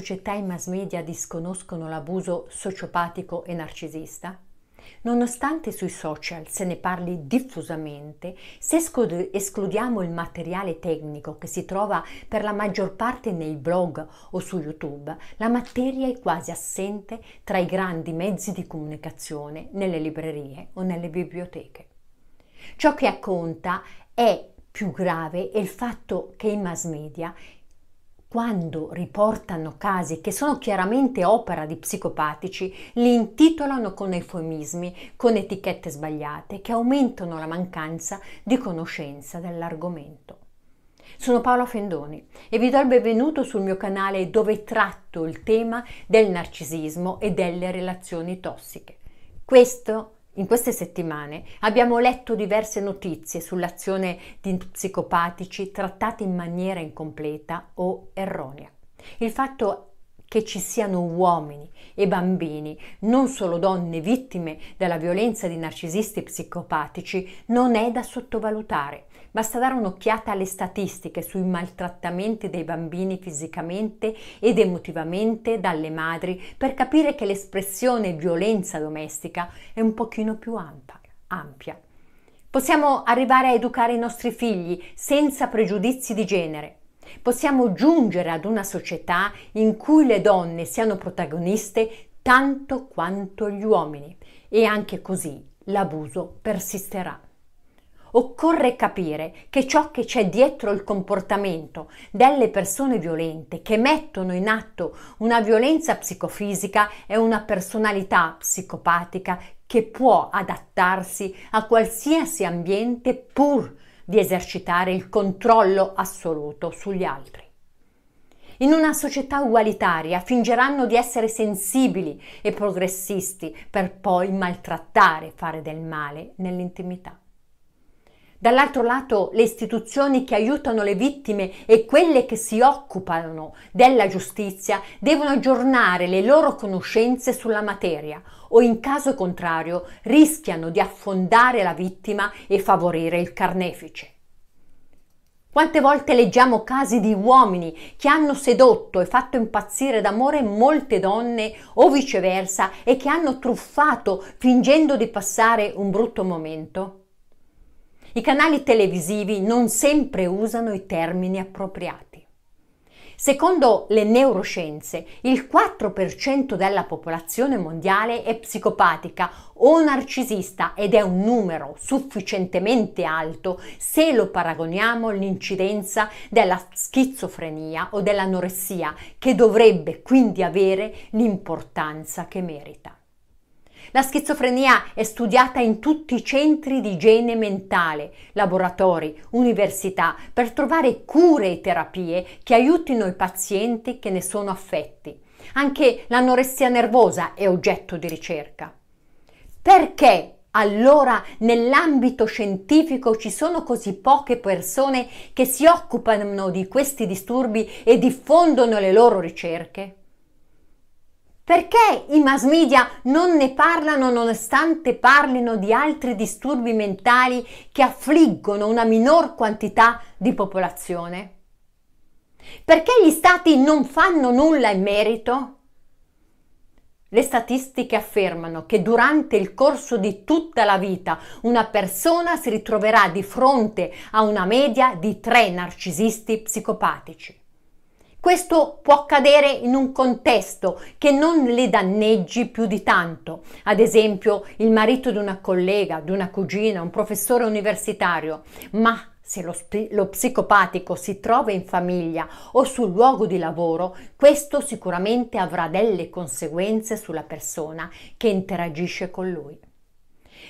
società e mass media disconoscono l'abuso sociopatico e narcisista? Nonostante sui social se ne parli diffusamente, se escludiamo il materiale tecnico che si trova per la maggior parte nei blog o su YouTube, la materia è quasi assente tra i grandi mezzi di comunicazione nelle librerie o nelle biblioteche. Ciò che conta è più grave è il fatto che i mass media quando riportano casi che sono chiaramente opera di psicopatici, li intitolano con eufemismi, con etichette sbagliate che aumentano la mancanza di conoscenza dell'argomento. Sono Paola Fendoni e vi do il benvenuto sul mio canale dove tratto il tema del narcisismo e delle relazioni tossiche. Questo è in queste settimane abbiamo letto diverse notizie sull'azione di psicopatici trattati in maniera incompleta o erronea. Il fatto che ci siano uomini e bambini, non solo donne vittime della violenza di narcisisti psicopatici, non è da sottovalutare Basta dare un'occhiata alle statistiche sui maltrattamenti dei bambini fisicamente ed emotivamente dalle madri per capire che l'espressione violenza domestica è un pochino più ampia. Possiamo arrivare a educare i nostri figli senza pregiudizi di genere. Possiamo giungere ad una società in cui le donne siano protagoniste tanto quanto gli uomini e anche così l'abuso persisterà. Occorre capire che ciò che c'è dietro il comportamento delle persone violente che mettono in atto una violenza psicofisica è una personalità psicopatica che può adattarsi a qualsiasi ambiente pur di esercitare il controllo assoluto sugli altri. In una società ugualitaria fingeranno di essere sensibili e progressisti per poi maltrattare, fare del male nell'intimità. Dall'altro lato le istituzioni che aiutano le vittime e quelle che si occupano della giustizia devono aggiornare le loro conoscenze sulla materia o in caso contrario rischiano di affondare la vittima e favorire il carnefice. Quante volte leggiamo casi di uomini che hanno sedotto e fatto impazzire d'amore molte donne o viceversa e che hanno truffato fingendo di passare un brutto momento? I canali televisivi non sempre usano i termini appropriati. Secondo le neuroscienze, il 4% della popolazione mondiale è psicopatica o narcisista ed è un numero sufficientemente alto se lo paragoniamo all'incidenza della schizofrenia o dell'anoressia, che dovrebbe quindi avere l'importanza che merita. La schizofrenia è studiata in tutti i centri di igiene mentale, laboratori, università, per trovare cure e terapie che aiutino i pazienti che ne sono affetti. Anche l'anoressia nervosa è oggetto di ricerca. Perché allora nell'ambito scientifico ci sono così poche persone che si occupano di questi disturbi e diffondono le loro ricerche? Perché i mass media non ne parlano nonostante parlino di altri disturbi mentali che affliggono una minor quantità di popolazione? Perché gli stati non fanno nulla in merito? Le statistiche affermano che durante il corso di tutta la vita una persona si ritroverà di fronte a una media di tre narcisisti psicopatici. Questo può accadere in un contesto che non le danneggi più di tanto, ad esempio il marito di una collega, di una cugina, un professore universitario, ma se lo, lo, psicopatico si trova in famiglia o sul luogo di lavoro, questo sicuramente avrà delle conseguenze sulla persona che interagisce con lui.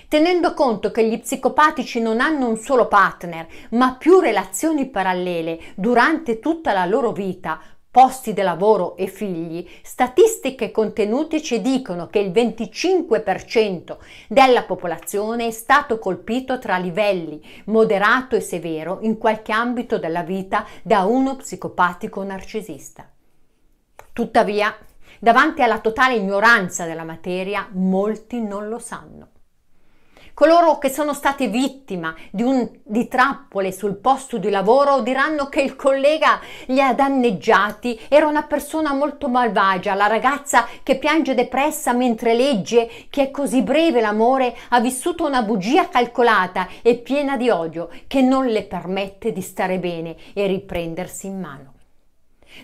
Tenendo conto che gli psicopatici non hanno un solo partner, ma più relazioni parallele durante tutta la loro vita, posti di lavoro e figli, statistiche contenute ci dicono che il 25% della popolazione è stato colpito tra livelli moderato e severo in qualche ambito della vita da uno psicopatico narcisista. Tuttavia, davanti alla totale ignoranza della materia, molti non lo sanno. Coloro che sono stati vittima di, un, di trappole sul posto di lavoro diranno che il collega li ha danneggiati, era una persona molto malvagia, la ragazza che piange depressa mentre legge che è così breve l'amore, ha vissuto una bugia calcolata e piena di odio che non le permette di stare bene e riprendersi in mano.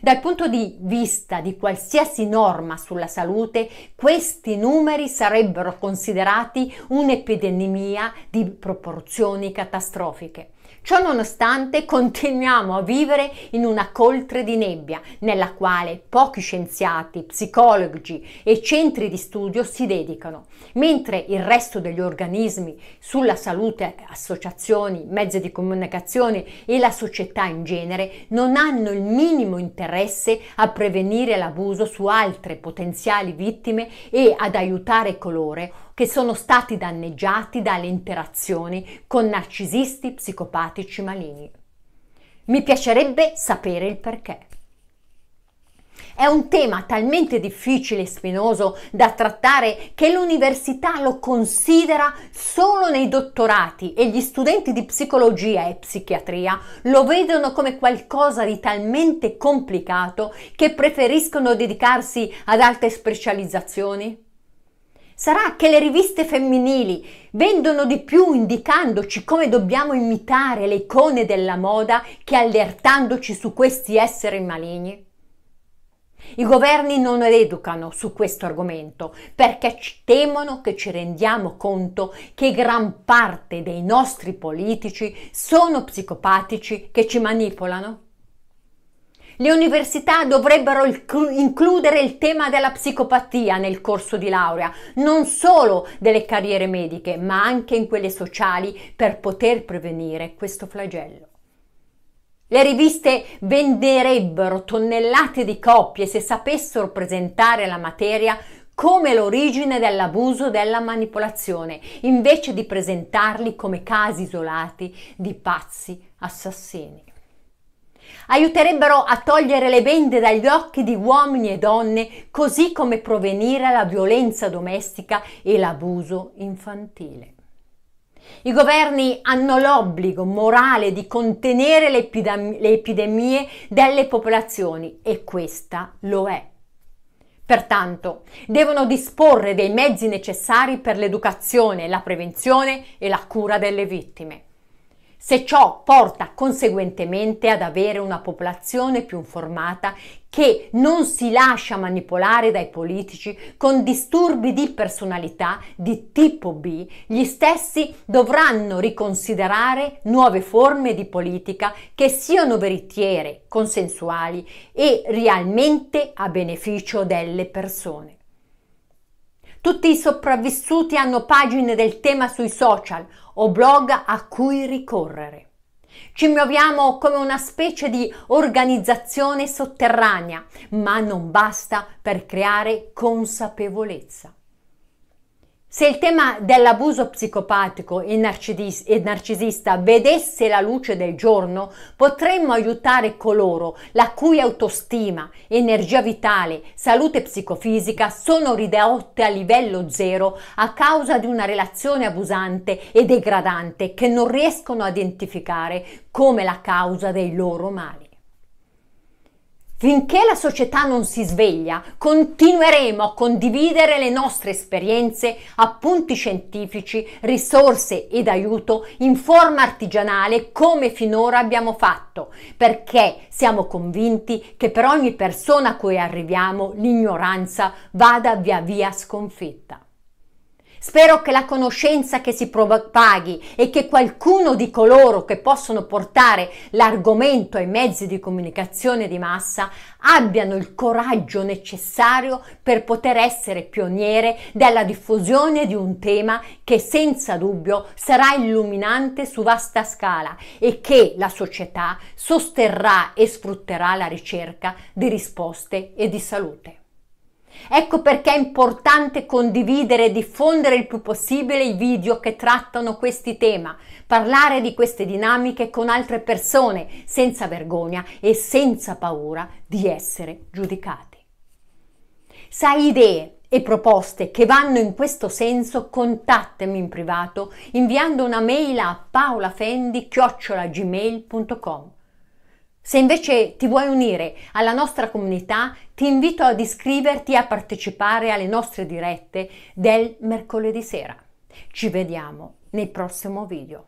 Dal punto di vista di qualsiasi norma sulla salute, questi numeri sarebbero considerati un'epidemia di proporzioni catastrofiche. Ciò nonostante continuiamo a vivere in una coltre di nebbia nella quale pochi scienziati, psicologi e centri di studio si dedicano, mentre il resto degli organismi sulla salute, associazioni, mezzi di comunicazione e la società in genere non hanno il minimo interesse a prevenire l'abuso su altre potenziali vittime e ad aiutare coloro che sono stati danneggiati dalle interazioni con narcisisti psicopatici maligni. Mi piacerebbe sapere il perché. È un tema talmente difficile e spinoso da trattare che l'università lo considera solo nei dottorati e gli studenti di psicologia e psichiatria lo vedono come qualcosa di talmente complicato che preferiscono dedicarsi ad altre specializzazioni. Sarà che le riviste femminili vendono di più indicandoci come dobbiamo imitare le icone della moda che allertandoci su questi esseri maligni? I governi non educano su questo argomento perché temono che ci rendiamo conto che gran parte dei nostri politici sono psicopatici che ci manipolano. Le università dovrebbero includere il tema della psicopatia nel corso di laurea, non solo delle carriere mediche, ma anche in quelle sociali per poter prevenire questo flagello. Le riviste venderebbero tonnellate di coppie se sapessero presentare la materia come l'origine dell'abuso della manipolazione, invece di presentarli come casi isolati di pazzi assassini aiuterebbero a togliere le bende dagli occhi di uomini e donne, così come provenire la violenza domestica e l'abuso infantile. I governi hanno l'obbligo morale di contenere le, epidem- le epidemie delle popolazioni e questa lo è. Pertanto, devono disporre dei mezzi necessari per l'educazione, la prevenzione e la cura delle vittime se ciò porta conseguentemente ad avere una popolazione più informata che non si lascia manipolare dai politici con disturbi di personalità di tipo B, gli stessi dovranno riconsiderare nuove forme di politica che siano veritiere, consensuali e realmente a beneficio delle persone. Tutti i sopravvissuti hanno pagine del tema sui social o blog a cui ricorrere. Ci muoviamo come una specie di organizzazione sotterranea, ma non basta per creare consapevolezza. Se il tema dell'abuso psicopatico e, narcis- e narcisista vedesse la luce del giorno, potremmo aiutare coloro la cui autostima, energia vitale, salute psicofisica sono ridotte a livello zero a causa di una relazione abusante e degradante che non riescono a identificare come la causa dei loro mali. Finché la società non si sveglia, continueremo a condividere le nostre esperienze, appunti scientifici, risorse ed aiuto in forma artigianale come finora abbiamo fatto, perché siamo convinti che per ogni persona a cui arriviamo l'ignoranza vada via via sconfitta. Spero che la conoscenza che si propaghi e che qualcuno di coloro che possono portare l'argomento ai mezzi di comunicazione di massa abbiano il coraggio necessario per poter essere pioniere della diffusione di un tema che senza dubbio sarà illuminante su vasta scala e che la società sosterrà e sfrutterà la ricerca di risposte e di salute. Ecco perché è importante condividere e diffondere il più possibile i video che trattano questi temi, parlare di queste dinamiche con altre persone senza vergogna e senza paura di essere giudicati. Se hai idee e proposte che vanno in questo senso, contattami in privato inviando una mail a paolafendi-gmail.com se invece ti vuoi unire alla nostra comunità, ti invito ad iscriverti e a partecipare alle nostre dirette del mercoledì sera. Ci vediamo nel prossimo video.